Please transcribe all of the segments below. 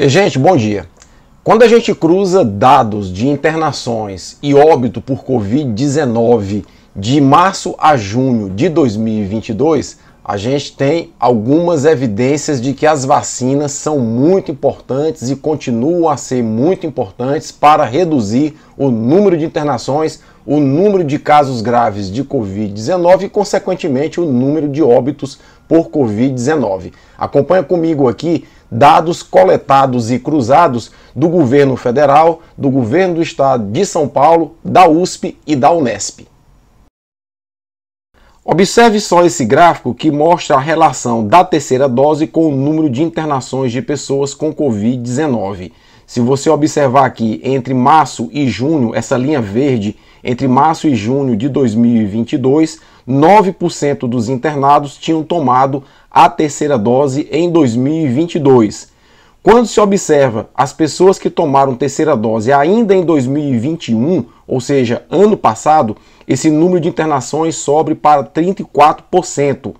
Eh, gente, bom dia. Quando a gente cruza dados de internações e óbito por Covid-19 de março a junho de 2022, a gente tem algumas evidências de que as vacinas são muito importantes e continuam a ser muito importantes para reduzir o número de internações, o número de casos graves de Covid-19 e, consequentemente, o número de óbitos por Covid-19. Acompanha comigo aqui dados coletados e cruzados do governo federal, do governo do estado de São Paulo, da USP e da Unesp. Observe só esse gráfico que mostra a relação da terceira dose com o número de internações de pessoas com Covid-19. Se você observar aqui entre março e junho, essa linha verde, entre março e junho de 2022, 9% dos internados tinham tomado a terceira dose em 2022. Quando se observa as pessoas que tomaram terceira dose ainda em 2021, ou seja, ano passado, esse número de internações sobe para 34%.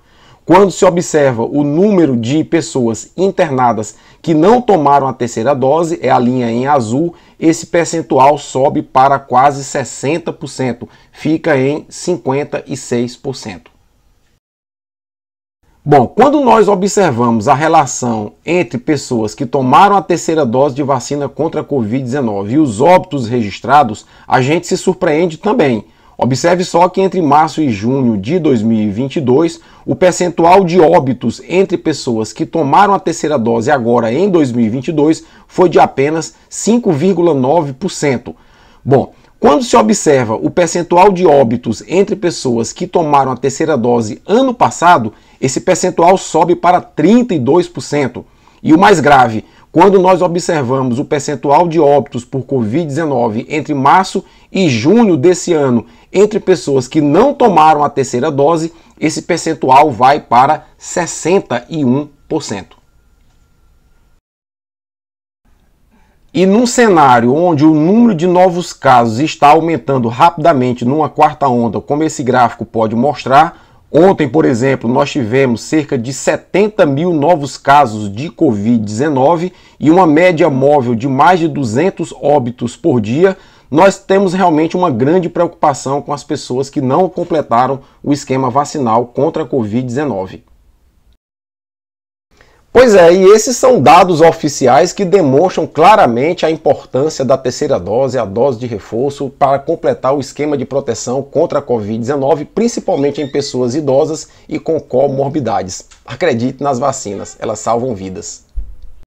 Quando se observa o número de pessoas internadas que não tomaram a terceira dose, é a linha em azul, esse percentual sobe para quase 60%, fica em 56%. Bom, quando nós observamos a relação entre pessoas que tomaram a terceira dose de vacina contra a Covid-19 e os óbitos registrados, a gente se surpreende também Observe só que entre março e junho de 2022, o percentual de óbitos entre pessoas que tomaram a terceira dose agora em 2022 foi de apenas 5,9%. Bom, quando se observa o percentual de óbitos entre pessoas que tomaram a terceira dose ano passado, esse percentual sobe para 32%. E o mais grave, quando nós observamos o percentual de óbitos por Covid-19 entre março e junho desse ano, entre pessoas que não tomaram a terceira dose, esse percentual vai para 61%. E num cenário onde o número de novos casos está aumentando rapidamente numa quarta onda, como esse gráfico pode mostrar, Ontem, por exemplo, nós tivemos cerca de 70 mil novos casos de Covid-19 e uma média móvel de mais de 200 óbitos por dia. Nós temos realmente uma grande preocupação com as pessoas que não completaram o esquema vacinal contra a Covid-19. Pois é, e esses são dados oficiais que demonstram claramente a importância da terceira dose, a dose de reforço, para completar o esquema de proteção contra a Covid-19, principalmente em pessoas idosas e com comorbidades. Acredite nas vacinas, elas salvam vidas.